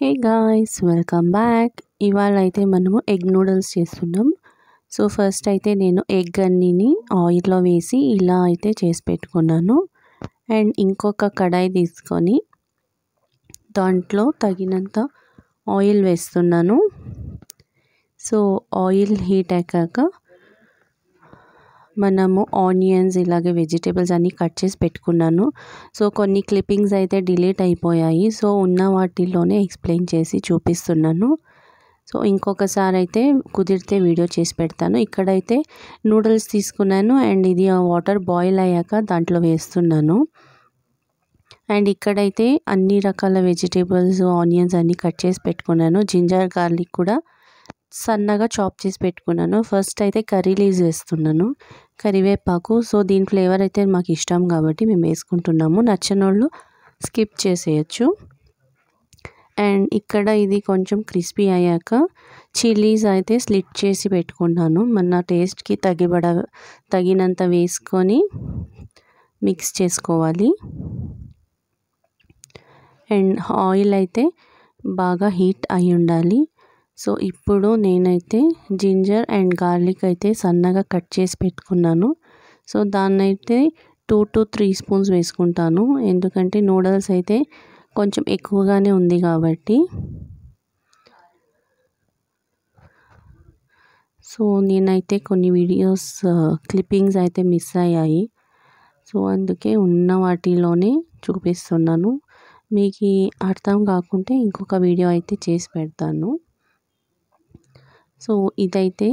hey guys welcome back ఇవాళ అయితే మనము ఎగ్ నూడిల్స్ చేస్తున్నాం సో ఫస్ట్ అయితే నేను ఎగ్ అన్నీని ఆయిల్లో వేసి ఇలా అయితే చేసి పెట్టుకున్నాను అండ్ ఇంకొక కడాయి తీసుకొని దాంట్లో తగినంత ఆయిల్ వేస్తున్నాను సో ఆయిల్ హీట్ అయ్యాక మనము ఆనియన్స్ ఇలాగే వెజిటేబుల్స్ అన్నీ కట్ చేసి పెట్టుకున్నాను సో కొన్ని క్లిప్పింగ్స్ అయితే డిలీట్ అయిపోయాయి సో ఉన్న వాటిల్లోనే ఎక్స్ప్లెయిన్ చేసి చూపిస్తున్నాను సో ఇంకొకసారి అయితే కుదిరితే వీడియో చేసి పెడతాను ఇక్కడైతే నూడిల్స్ తీసుకున్నాను అండ్ ఇది వాటర్ బాయిల్ అయ్యాక దాంట్లో వేస్తున్నాను అండ్ ఇక్కడైతే అన్ని రకాల వెజిటేబుల్స్ ఆనియన్స్ అన్నీ కట్ చేసి పెట్టుకున్నాను జింజర్ గార్లిక్ కూడా సన్నగా చాప్ చేసి పెట్టుకున్నాను ఫస్ట్ అయితే కర్రీ లీవ్స్ వేస్తున్నాను కరివేపాకు సో దీని ఫ్లేవర్ అయితే మాకు ఇష్టం కాబట్టి మేము వేసుకుంటున్నాము నచ్చనోళ్ళు స్కిప్ చేసేయచ్చు అండ్ ఇక్కడ ఇది కొంచెం క్రిస్పీ అయ్యాక చిల్లీస్ అయితే స్లిట్ చేసి పెట్టుకున్నాను మన టేస్ట్కి తగిబడ తగినంత వేసుకొని మిక్స్ చేసుకోవాలి అండ్ ఆయిల్ అయితే బాగా హీట్ అయి ఉండాలి సో ఇప్పుడు నేనైతే జింజర్ అండ్ గార్లిక్ అయితే సన్నగా కట్ చేసి పెట్టుకున్నాను సో దాన్నైతే టూ టు త్రీ స్పూన్స్ వేసుకుంటాను ఎందుకంటే నూడిల్స్ అయితే కొంచెం ఎక్కువగానే ఉంది కాబట్టి సో నేనైతే కొన్ని వీడియోస్ క్లిప్పింగ్స్ అయితే మిస్ అయ్యాయి సో అందుకే ఉన్న వాటిలోనే చూపిస్తున్నాను మీకు అర్థం కాకుంటే ఇంకొక వీడియో అయితే చేసి పెడతాను సో ఇదైతే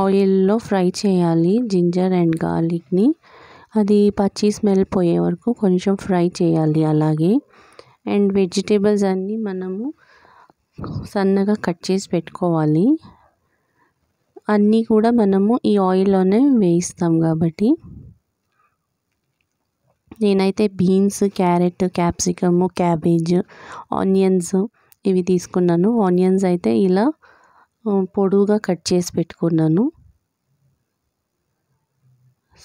ఆయిల్లో ఫ్రై చేయాలి జింజర్ అండ్ గార్లిక్ని అది పచ్చి స్మెల్ పోయే వరకు కొంచెం ఫ్రై చేయాలి అలాగే అండ్ వెజిటేబుల్స్ అన్నీ మనము సన్నగా కట్ చేసి పెట్టుకోవాలి అన్నీ కూడా మనము ఈ ఆయిల్లోనే వేయిస్తాం కాబట్టి నేనైతే beans carrot capsicum cabbage onions ఇవి తీసుకున్నాను ఆనియన్స్ అయితే ఇలా పొడవుగా కట్ చేసి పెట్టుకున్నాను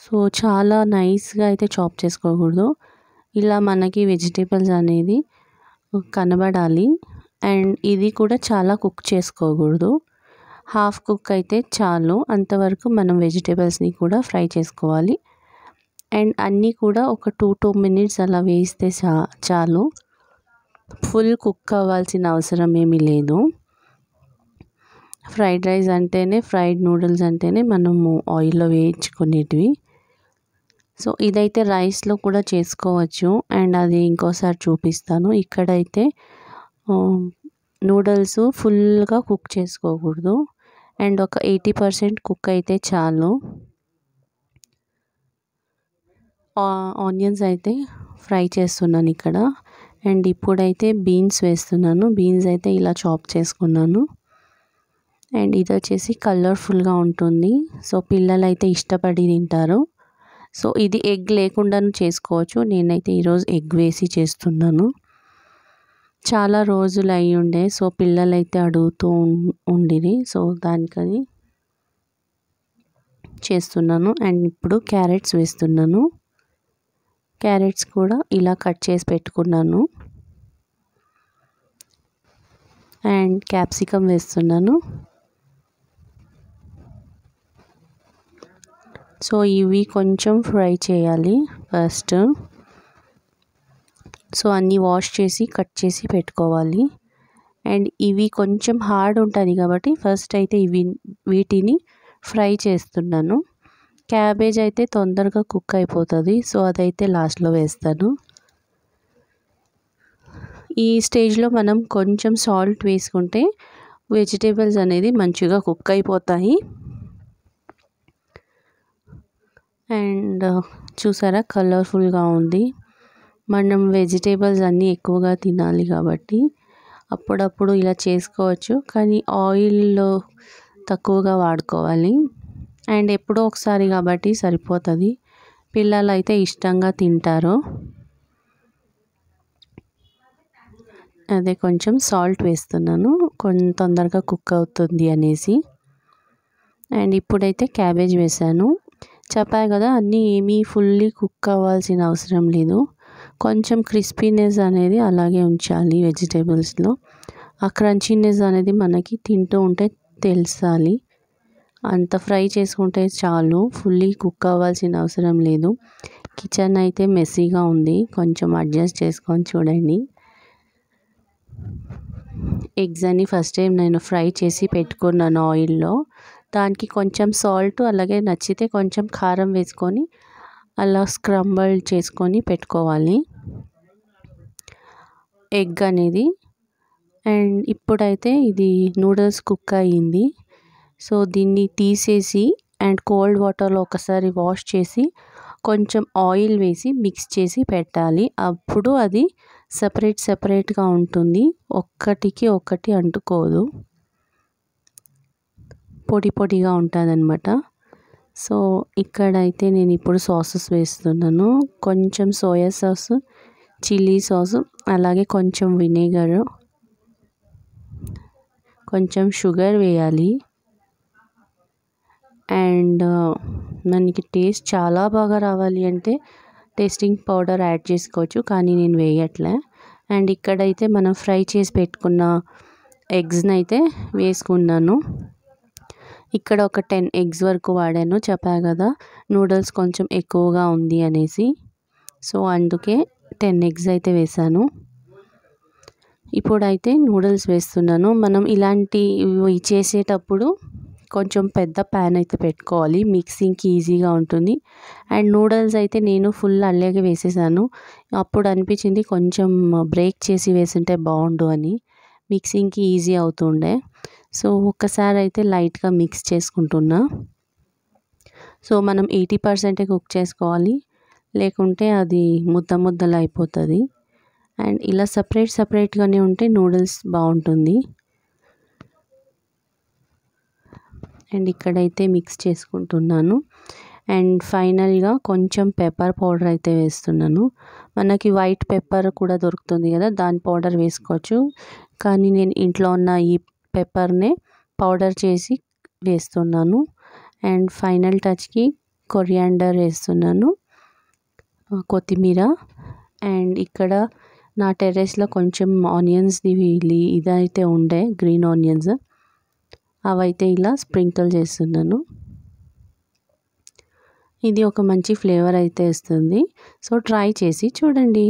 సో చాలా నైస్గా అయితే చాప్ చేసుకోకూడదు ఇలా మనకి వెజిటేబుల్స్ అనేది కనబడాలి అండ్ ఇది కూడా చాలా కుక్ చేసుకోకూడదు హాఫ్ కుక్ అయితే చాలు అంతవరకు మనం వెజిటేబుల్స్ని కూడా ఫ్రై చేసుకోవాలి అండ్ అన్నీ కూడా ఒక టూ టూ మినిట్స్ అలా వేయిస్తే చా చాలు ఫుల్ కుక్ అవ్వాల్సిన అవసరం ఏమీ లేదు ఫ్రైడ్ రైస్ అంటేనే ఫ్రైడ్ నూడిల్స్ అంటేనే మనము ఆయిల్లో వేయించుకునేటివి సో ఇదైతే రైస్లో కూడా చేసుకోవచ్చు అండ్ అది ఇంకోసారి చూపిస్తాను ఇక్కడైతే నూడిల్స్ ఫుల్గా కుక్ చేసుకోకూడదు అండ్ ఒక ఎయిటీ పర్సెంట్ కుక్ అయితే చాలు ఆనియన్స్ అయితే ఫ్రై చేస్తున్నాను ఇక్కడ అండ్ ఇప్పుడైతే బీన్స్ వేస్తున్నాను బీన్స్ అయితే ఇలా చాప్ చేసుకున్నాను అండ్ ఇది వచ్చేసి కలర్ఫుల్గా ఉంటుంది సో పిల్లలు అయితే ఇష్టపడి తింటారు సో ఇది ఎగ్ లేకుండా చేసుకోవచ్చు నేనైతే ఈరోజు ఎగ్ వేసి చేస్తున్నాను చాలా రోజులు అయి ఉండే సో పిల్లలైతే అడుగుతూ ఉండిరి సో దానికని చేస్తున్నాను అండ్ ఇప్పుడు క్యారెట్స్ వేస్తున్నాను క్యారెట్స్ కూడా ఇలా కట్ చేసి పెట్టుకున్నాను అండ్ క్యాప్సికమ్ వేస్తున్నాను సో ఇవి కొంచెం ఫ్రై చేయాలి ఫస్ట్ సో అన్నీ వాష్ చేసి కట్ చేసి పెట్టుకోవాలి అండ్ ఇవి కొంచెం హార్డ్ ఉంటుంది కాబట్టి ఫస్ట్ అయితే ఇవి వీటిని ఫ్రై చేస్తున్నాను క్యాబేజ్ అయితే తొందరగా కుక్ అయిపోతుంది సో అదైతే లాస్ట్లో వేస్తాను ఈ స్టేజ్లో మనం కొంచెం సాల్ట్ వేసుకుంటే వెజిటేబుల్స్ అనేది మంచిగా కుక్ అయిపోతాయి అండ్ చూసారా కలర్ఫుల్గా ఉంది మనం వెజిటేబుల్స్ అన్నీ ఎక్కువగా తినాలి కాబట్టి అప్పుడప్పుడు ఇలా చేసుకోవచ్చు కానీ ఆయిల్ తక్కువగా వాడుకోవాలి అండ్ ఎప్పుడో ఒకసారి కాబట్టి సరిపోతుంది పిల్లలు అయితే ఇష్టంగా తింటారు అదే కొంచెం సాల్ట్ వేస్తున్నాను కొంచెం తొందరగా కుక్ అవుతుంది అనేసి అండ్ ఇప్పుడైతే క్యాబేజ్ వేసాను చెప్పాయి కదా అన్నీ ఏమీ ఫుల్లీ కుక్ అవ్వాల్సిన అవసరం లేదు కొంచెం క్రిస్పీనెస్ అనేది అలాగే ఉంచాలి వెజిటేబుల్స్లో ఆ క్రంచీనెస్ అనేది మనకి తింటూ ఉంటే తెలుసాలి అంత ఫ్రై చేసుకుంటే చాలు ఫుల్లీ కుక్ అవ్వాల్సిన అవసరం లేదు కిచెన్ అయితే మెస్సీగా ఉంది కొంచెం అడ్జస్ట్ చేసుకొని చూడండి ఎగ్స్ అని ఫస్ట్ టైం నేను ఫ్రై చేసి పెట్టుకున్నాను ఆయిల్లో దానికి కొంచెం సాల్ట్ అలాగే నచ్చితే కొంచెం కారం వేసుకొని అలా స్క్రంబల్ చేసుకొని పెట్టుకోవాలి ఎగ్ అనేది అండ్ ఇప్పుడైతే ఇది నూడిల్స్ కుక్ అయ్యింది సో దీన్ని తీసేసి అండ్ కోల్డ్ వాటర్లో ఒకసారి వాష్ చేసి కొంచెం ఆయిల్ వేసి మిక్స్ చేసి పెట్టాలి అప్పుడు అది సపరేట్ సపరేట్గా ఉంటుంది ఒక్కటికి ఒక్కటి అంటుకోదు పొడి పొడిగా ఉంటుందన్నమాట సో ఇక్కడైతే నేను ఇప్పుడు సాసెస్ వేస్తున్నాను కొంచెం సోయా సాస్ చిల్లీ సాస్ అలాగే కొంచెం వినేగర్ కొంచెం షుగర్ వేయాలి అండ్ మనకి టేస్ట్ చాలా బాగా రావాలి అంటే టేస్టింగ్ పౌడర్ యాడ్ చేసుకోవచ్చు కానీ నేను వేయట్లే అండ్ ఇక్కడైతే మనం ఫ్రై చేసి పెట్టుకున్న ఎగ్స్ని అయితే వేసుకున్నాను ఇక్కడ ఒక టెన్ ఎగ్స్ వరకు వాడాను చెప్పా కదా నూడిల్స్ కొంచెం ఎక్కువగా ఉంది అనేసి సో అందుకే టెన్ ఎగ్స్ అయితే వేశాను ఇప్పుడైతే నూడిల్స్ వేస్తున్నాను మనం ఇలాంటివి చేసేటప్పుడు కొంచెం పెద్ద ప్యాన్ అయితే పెట్టుకోవాలి మిక్సింగ్కి ఈజీగా ఉంటుంది అండ్ నూడిల్స్ అయితే నేను ఫుల్ అల్లేగా వేసేసాను అప్పుడు అనిపించింది కొంచెం బ్రేక్ చేసి వేసింటే బాగుండు అని మిక్సింగ్కి ఈజీ అవుతుండే సో ఒక్కసారి అయితే లైట్గా మిక్స్ చేసుకుంటున్నా సో మనం ఎయిటీ పర్సెంటే కుక్ చేసుకోవాలి లేకుంటే అది ముద్ద ముద్దలు అయిపోతుంది అండ్ ఇలా సపరేట్ సపరేట్గానే ఉంటే నూడిల్స్ బాగుంటుంది అండ్ ఇక్కడైతే మిక్స్ చేసుకుంటున్నాను అండ్ ఫైనల్గా కొంచెం పెప్పర్ పౌడర్ అయితే వేస్తున్నాను మనకి వైట్ పెప్పర్ కూడా దొరుకుతుంది కదా దాని పౌడర్ వేసుకోవచ్చు కానీ నేను ఇంట్లో ఉన్న ఈ పెప్పర్ని పౌడర్ చేసి వేస్తున్నాను అండ్ ఫైనల్ టచ్కి కొరియాండర్ వేస్తున్నాను కొత్తిమీర అండ్ ఇక్కడ నా టెర్రస్లో కొంచెం ఆనియన్స్ ఆనియన్స్ది ఇదైతే ఉండే గ్రీన్ ఆనియన్స్ అవైతే ఇలా స్ప్రింకిల్ చేస్తున్నాను ఇది ఒక మంచి ఫ్లేవర్ అయితే వస్తుంది సో ట్రై చేసి చూడండి